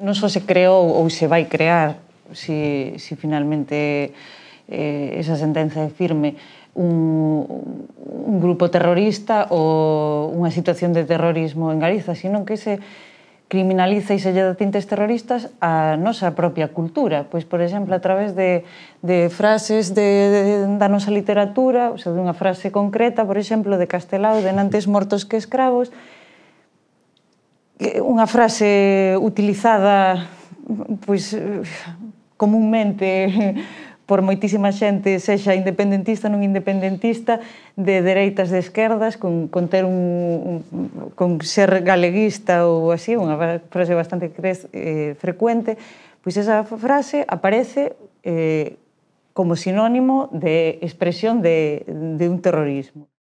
non só se creou ou se vai crear se, se finalmente eh, esa sentenza é firme un, un grupo terrorista ou unha situación de terrorismo en Galiza, sino que se criminaliza e se lle da tintes terroristas a nosa propia cultura. Pois, por exemplo, a través de, de frases de, de, da nosa literatura, ou sea, dunha frase concreta, por exemplo, de Castelao, de Nantes mortos que escravos, unha frase utilizada pois comúnmente por moitísima xente, sexa independentista non independentista, de dereitas de esquerdas, con, con ter un, un con ser galeguista ou así, unha frase bastante crez, eh, frecuente, pois esa frase aparece eh, como sinónimo de expresión de, de un terrorismo.